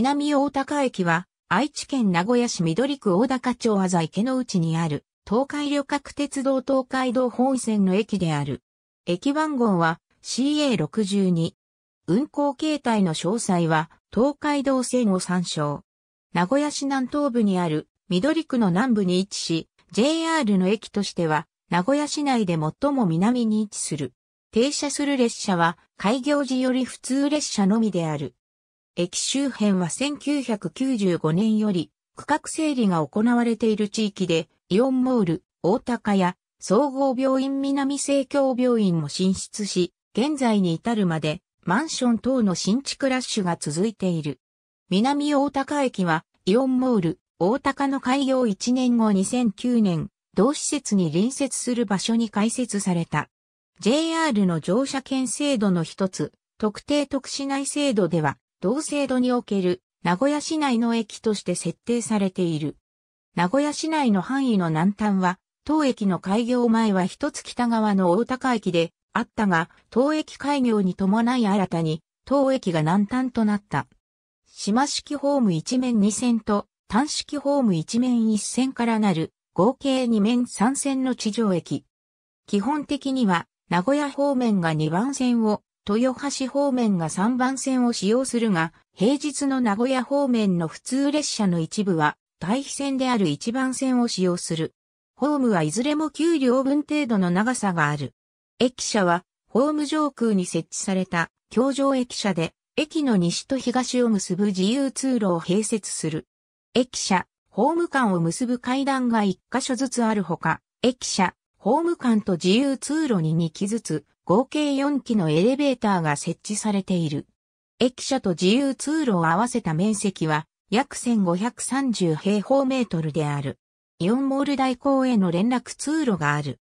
南大高駅は、愛知県名古屋市緑区大高町あざ池の内にある、東海旅客鉄道東海道本線の駅である。駅番号は CA62。運行形態の詳細は、東海道線を参照。名古屋市南東部にある、緑区の南部に位置し、JR の駅としては、名古屋市内で最も南に位置する。停車する列車は、開業時より普通列車のみである。駅周辺は1995年より区画整理が行われている地域で、イオンモール、大高屋、総合病院南西京病院も進出し、現在に至るまでマンション等の新築ラッシュが続いている。南大高駅はイオンモール、大高の開業1年後2009年、同施設に隣接する場所に開設された。JR の乗車券制度の一つ、特定特殊内制度では、同制度における名古屋市内の駅として設定されている。名古屋市内の範囲の南端は、当駅の開業前は一つ北側の大高駅であったが、当駅開業に伴い新たに、当駅が南端となった。島式ホーム一面二線と、単式ホーム一面一線からなる、合計二面三線の地上駅。基本的には、名古屋方面が2番線を、豊橋方面が3番線を使用するが、平日の名古屋方面の普通列車の一部は、対比線である1番線を使用する。ホームはいずれも9両分程度の長さがある。駅舎は、ホーム上空に設置された、橋上駅舎で、駅の西と東を結ぶ自由通路を併設する。駅舎、ホーム間を結ぶ階段が1箇所ずつあるほか、駅舎、ホーム間と自由通路に2機ずつ、合計4機のエレベーターが設置されている。駅舎と自由通路を合わせた面積は約1530平方メートルである。イオンモール大港への連絡通路がある。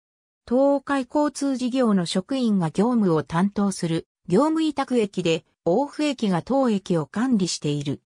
東海交通事業の職員が業務を担当する業務委託駅で、大府駅が当駅を管理している。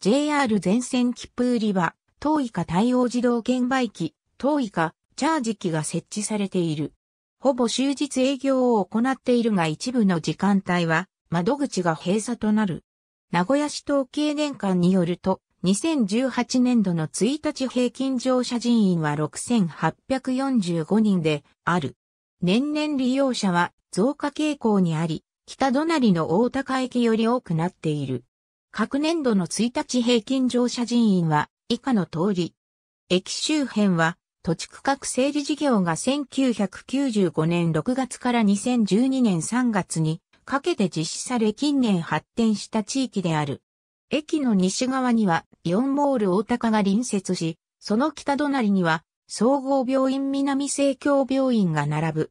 JR 全線切符売り場、東以下対応自動券売機、東以下チャージ機が設置されている。ほぼ終日営業を行っているが一部の時間帯は窓口が閉鎖となる。名古屋市統計年間によると、2018年度の1日平均乗車人員は6845人である。年々利用者は増加傾向にあり、北隣の大高駅より多くなっている。各年度の1日平均乗車人員は以下の通り。駅周辺は土地区画整理事業が1995年6月から2012年3月にかけて実施され近年発展した地域である。駅の西側にはイオンモール大高が隣接し、その北隣には総合病院南生協病院が並ぶ。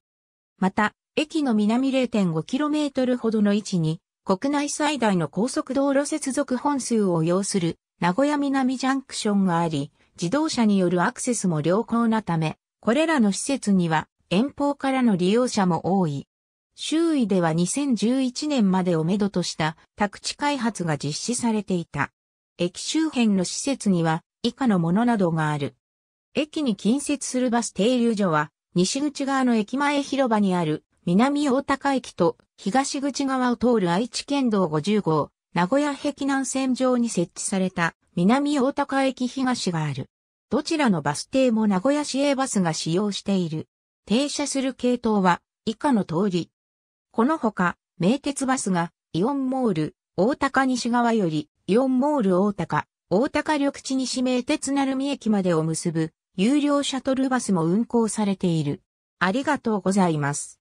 また、駅の南 0.5km ほどの位置に、国内最大の高速道路接続本数を要する名古屋南ジャンクションがあり、自動車によるアクセスも良好なため、これらの施設には遠方からの利用者も多い。周囲では2011年までをめどとした宅地開発が実施されていた。駅周辺の施設には以下のものなどがある。駅に近接するバス停留所は西口側の駅前広場にある南大高駅と東口側を通る愛知県道50号名古屋壁南線上に設置された南大高駅東がある。どちらのバス停も名古屋市営バスが使用している。停車する系統は以下の通り。このほか、名鉄バスがイオンモール、大高西側より、イオンモール大高、大高緑地西名鉄鳴海駅までを結ぶ、有料シャトルバスも運行されている。ありがとうございます。